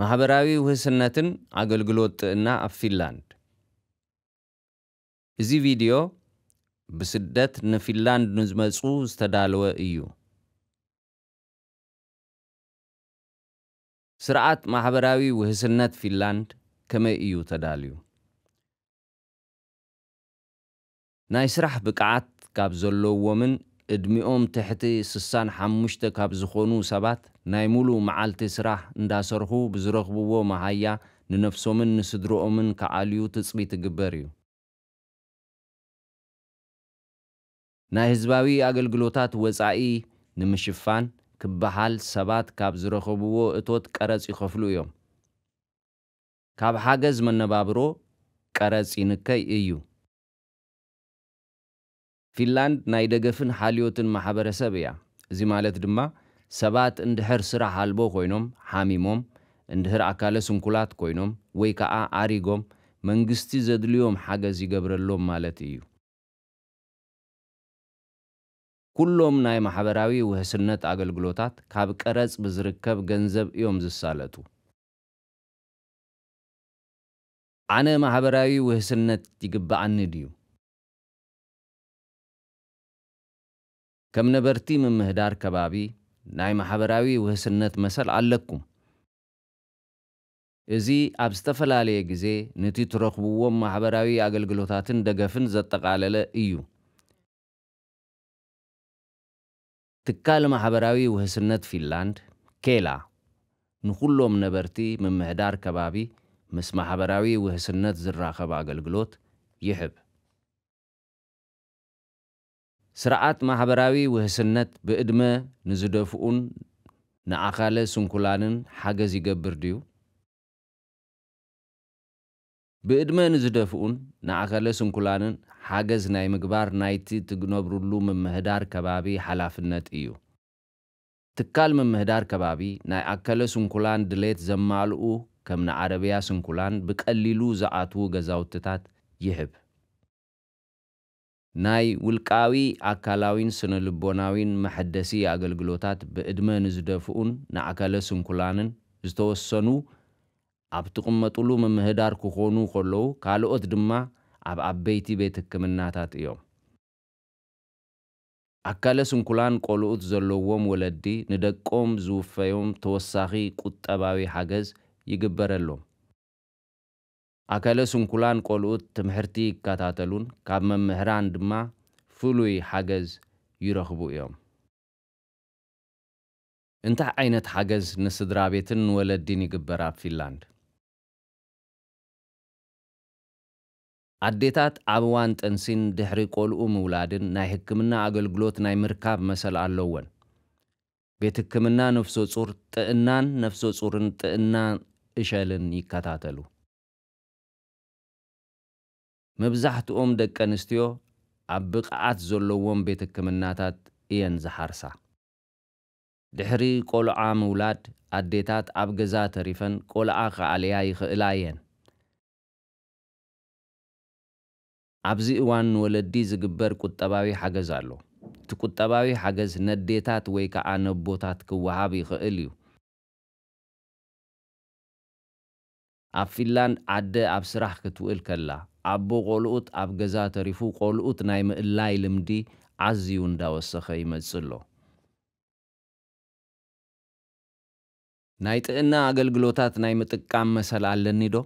ማሕበራዊ ውህስነትን ኣገልግሎት እና ኣብ ፊንላንድ እዚ ቪድዮ ብስደት ንፊንላንድ ንዝመፁ ዝተዳለወ እዩ ስርዓት ማሕበራዊ ውህስነት ፊንላንድ ከመይ እዩ ተዳልዩ ናይ ስራሕ ብቅዓት ካብ ዘለዎምን ዕድሚኦም ትሕቲ 65 ካብ ዝኾኑ ሰባት ናይ ሙሉእ መዓልቲ ስራሕ እንዳሰርሑ ብዝረኽብዎ መሃያ ንነፍሶምን ንስድሮኦምን ከዓልዩ ትፅቢት ይግበር እዩ ናይ ህዝባዊ ኣገልግሎታት ወፃኢ ንምሽፋን ክበሃል ሰባት ካብ ዝረኸብዎ እቶት ቀረፅ ይኸፍሉ እዮም ካብ ሓገዝ መነባብሮ ቀረፅ ይንከይ እዩ ፊንላንድ ናይ ደገፍን ሓልዮትን ማሕበረሰብ እያ እዚ ማለት ድማ ሰባት እንድሕር ስራሕ ኣልቦ ኮይኖም ሓሚሞም እንድሕር ኣካለ ስንኩላት ኮይኖም ወይ ከዓ ኣሪጎም መንግስቲ ዘድልዮም ሓገዝ ይገብረሎም ማለት እዩ ኩሎም ናይ ማሕበራዊ ውሕስነት ኣገልግሎታት ካብ ቀረፅ ብዝርከብ ገንዘብ እዮም ዝሳለጡ ኣነ ማሕበራዊ ውሕስነት ይግባኣኒ ድዩ ከም ነበርቲ ምምህዳር ከባቢ ናይ ማሕበራዊ ውህስነት መሰል ኣለኩም እዚ ኣብ ዝተፈላለየ ግዜ ነቲ ትረኽብዎም ማሕበራዊ ኣገልግሎታትን ደገፍን ዘጠቓለለ እዩ ትካል ማሕበራዊ ውህስነት ፊንላንድ ኬላ ንዅሎም ነበርቲ ምምሕዳር ከባቢ ምስ ማሕበራዊ ውህስነት ዝራኸብ ኣገልግሎት ይሕብ ስርዓት ማሕበራዊ ውህስነት ብዕድመ ንዝደፍኡን ንኣኻለ ስንኩላንን ሓገዝ ይገብር ድዩ ብዕድመ ንዝደፍኡን ንኣኸለ ስንኩላንን ሓገዝ ናይ ምግባር ናይቲ ትነብሩሉ ምምህዳር ከባቢ ሓላፍነት እዩ ትካል ምምህዳር ከባቢ ናይ ኣከለ ስንኩላን ድሌት ዘማልኡ ከም ንዓረብያ ስንኩላን ብቐሊሉ ዝኣትዉ ገዛውትታት ይህብ ናይ ውልቃዊ ኣካላዊን ስነ ልቦናዊን መሐደሲ ኣገልግሎታት ብዕድመ ንዝደፍኡን ንኣካለ ስንኩላንን ዝተወሰኑ ኣብ ትቕመጡሉ ምምህዳር ክኾኑ ከለዉ ካልኦት ድማ ኣብ ዓበይቲ ቤት ሕክምናታት እዮም ኣካለ ስንኩላን ቆልኡት ዘለዎም ወለዲ ንደቆም ዝውፈዮም ተወሳኺ ቁጠባዊ ሓገዝ ይግበረሎም ኣካለ ስንኩላን ቆልኡት ትምህርቲ ይከታተሉን ካብ መምህራን ድማ ፍሉይ ሓገዝ ይረኽቡ እዮም እንታይ ዓይነት ሓገዝ ንስድራ ቤትን ንወለዲን ይግበር ኣብ ፊንላንድ ኣዴታት ኣብ እዋን ጥንሲን ድሕሪ ቆልኡ ምውላድን ናይ ሕክምና ኣገልግሎት ናይ ምርካብ መሰል ኣለወን ቤት ሕክምና ነፍሶ ፁር ጥእናን ነፍሶ ፁርን ጥዕና እሸልን ይከታተሉ መብዛሕትኦም ደቂ ኣንስትዮ ኣብ ብቕዓት ዘለዎም ቤት ሕክምናታት እየን ዝሓርሳ ድሕሪ ቈልዓ ምውላድ ኣዴታት ኣብ ገዛ ተሪፈን ቈልዓ ከዓልያ ይኽእላ እየን ኣብዚ እዋን ንወለዲ ዝግበር ቁጠባዊ ሓገዝ ኣሎ እቲ ቁጠባዊ ሓገዝ ነዴታት ወይ ከዓ ነቦታት ክወሃብ ይኽእል እዩ ኣብ ፊንላንድ ዓደ ኣብ ስራሕ ክትውእል ከላ ኣቦ ቆልኡት ኣብ ገዛ ተሪፉ ቆልኡት ናይ ምእላይ ልምዲ ዓዝዩ እንዳወሰኸ ይመጽእ ኣሎ ናይ ጥዕና ኣገልግሎታት ናይ ምጥቃም መሰል ኣለኒ ዶ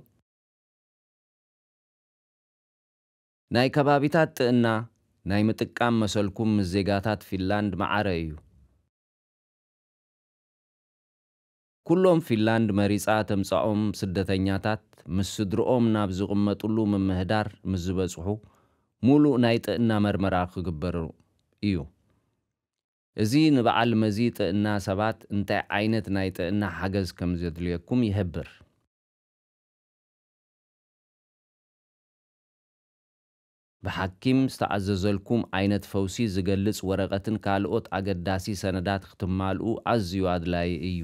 ናይ ከባቢታት ጥዕና ናይ ምጥቃም መሰልኩም ምስ ዜጋታት ፊንላንድ መዓረ እዩ ኩሎም ፊንላንድ መሪፃ ተምፃኦም ስደተኛታት ምስ ስድርኦም ናብ ዝቕመጡሉ ምምህዳር ምስ ዝበፅሑ ሙሉእ ናይ ጥዕና መርመራ ክግበር እዩ እዚ ንበዓል መዚ ጥዕና ሰባት እንታይ ዓይነት ናይ ጥዕና ሓገዝ ከም ዘድልየኩም ይሕብር ብሓኪም ዝተኣዘዘልኩም ዓይነት ፈውሲ ዝገልጽ ወረቐትን ካልኦት ኣገዳሲ ሰነዳት ክትማልኡ ኣዝዩ ኣድላይ እዩ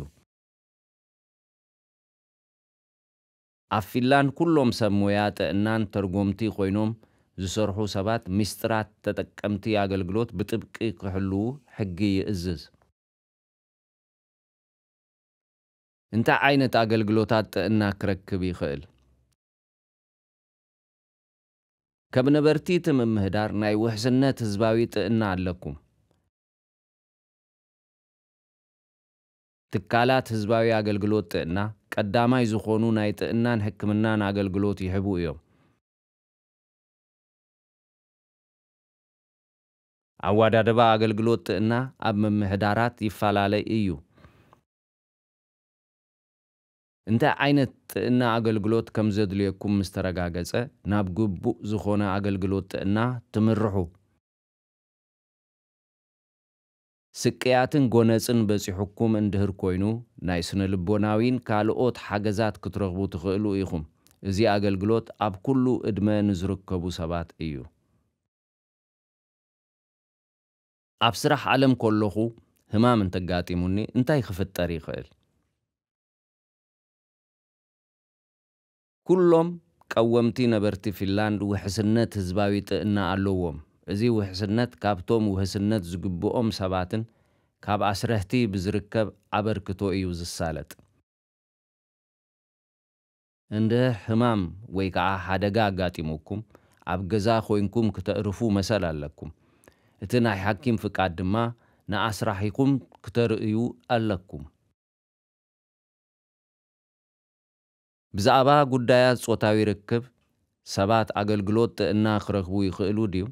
ኣብ ፊንላንድ ኩሎም ሰብ ሞያ ጥዕናን ተርጎምቲ ኮይኖም ዝሰርሑ ሰባት ምስጢራት ተጠቀምቲ ኣገልግሎት ብጥብቂ ክሕልው ሕጊ ይእዝዝ። እንታይ ዓይነት ኣገልግሎታት ጥዕና ክረክብ ይኽእል? ከም ነበርቲ እቲ ምምህዳር ናይ ውሕስነት ህዝባዊ ጥዕና ኣለኩም። ትካላት ህዝባዊ ኣገልግሎት ጥዕና ቀዳማይ ዝኾኑ ናይ ጥዕናን ሕክምናን ኣገልግሎት ይህቡ እዮም ኣዋዳድባ ኣገልግሎት ጥዕና ኣብ ምምሕዳራት ይፈላለይ እዩ እንታይ ዓይነት ጥዕና ኣገልግሎት ከም ዘድልየኩም ምስ ተረጋገፀ ናብ ግቡእ ዝኾነ ኣገልግሎት ጥዕና ትምርሑ ስቅያትን ጎነፅን በፂሑኩም እንድህር ኮይኑ ናይ ስነ ልቦናዊን ካልኦት ሓገዛት ክትረኽቡ ትኽእሉ ኢኹም እዚ ኣገልግሎት ኣብ ኩሉ ዕድመ ንዝርከቡ ሰባት እዩ ኣብ ስራሕ ዓለም ከለኹ ህማም እንተጋጢሙኒ እንታይ ክፍጠር ይኽእል ኩሎም ቀወምቲ ነበርቲ ፊንላንድ ውሕስነት ህዝባዊ ጥዕና ኣለዎም እዚ ውሕስነት ካብቶም ውህስነት ዝግብኦም ሰባትን ካብ ኣስረህቲ ብዝርከብ ኣበርክቶ እዩ ዝሳለጥ እንደ ሕማም ወይ ከዓ ሓደጋ ኣጋጢሙኩም ኣብ ገዛ ኮንኩም ክተዕርፉ መሰል ኣለኩም እቲ ናይ ሓኪም ፍቃድ ድማ ንኣስራሒኩም ክተርእዩ ኣለኩም ብዛዕባ ጉዳያት ፆታዊ ርክብ ሰባት ኣገልግሎት ጥእና ክረኽቡ ይኽእሉ ድዩ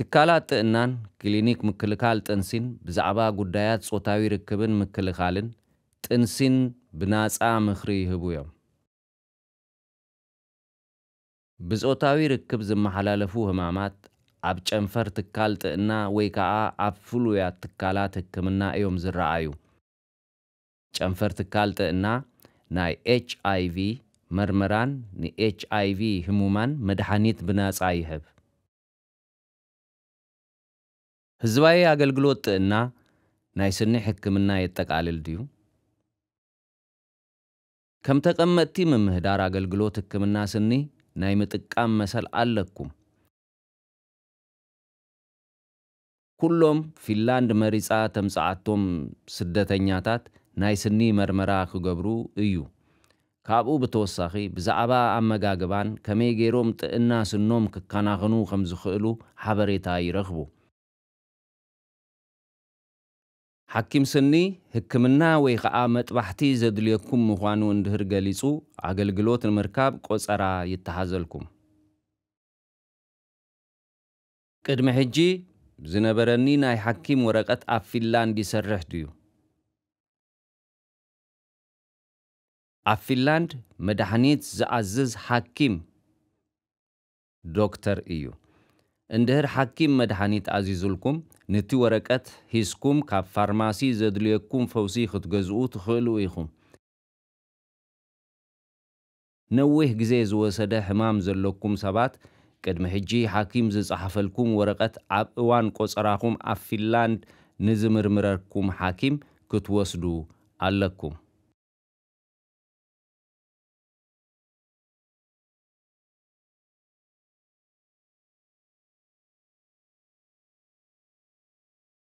ትካላት ጥዕናን ክሊኒክ ምክልኻል ጥንሲን ብዛዕባ ጉዳያት ፆታዊ ርክብን ምክልኻልን ጥንሲን ብናፃ ምኽሪ ይህቡ እዮም። ብፆታዊ ርክብ ዝመሓላለፉ ህማማት ኣብ ጨንፈር ትካል ጥዕና ወይ ከዓ ኣብ ፍሉያት ትካላት ሕክምና እዮም ዝረኣዩ። ጨንፈር ትካል ጥዕና ናይ ኤች ኣይቪ መርመራን ንኤች ኣይቪ ህሙማን መድሓኒት ብናፃ ይህብ። ህዝባዊ ኣገልግሎት ጥዕና ናይ ስኒ ሕክምና የጠቃልል ድዩ ከም ተቐመጥቲ ምምህዳር ኣገልግሎት ሕክምና ስኒ ናይ ምጥቃም መሰል ኣለኩም ኩሎም ፊንላንድ መሪፃ ተምፃዓቶም ስደተኛታት ናይ ስኒ መርመራ ክገብሩ እዩ ካብኡ ብተወሳኺ ብዛዕባ ኣመጋግባን ከመይ ገይሮም ጥዕና ስኖም ክከናኸኑ ከም ዝኽእሉ ሓበሬታ ይረኽቡ ሓኪም ስኒ ህክምና ወይ ከዓ መጥባሕቲ ዘድልየኩም ምዃኑ እንድህር ገሊጹ ኣገልግሎት ንምርካብ ቈጸራ ይተሓዘልኩም ቅድሚ ሕጂ ዝነበረኒ ናይ ሓኪም ወረቐት ኣብ ፊንላንድ ይሰርሕ ድዩ ኣብ ፊንላንድ መድሕኒት ዝኣዝዝ ሓኪም ዶክተር እዩ እንድሕር ሓኪም መድሓኒት ኣዚዙልኩም ነቲ ወረቀት ሒዝኩም ካብ ፋርማሲ ዘድልየኩም ፈውሲ ክትገዝኡ ትኽእሉ ኢኹም ነዊሕ ግዜ ዝወሰደ ሕማም ዘለኩም ሰባት ቅድሚ ሕጂ ሓኪም ዝፀሓፈልኩም ወረቐት ኣብ እዋን ቆፀራኹም ኣብ ፊንላንድ ንዝምርምረኩም ሓኪም ክትወስዱ ኣለኩም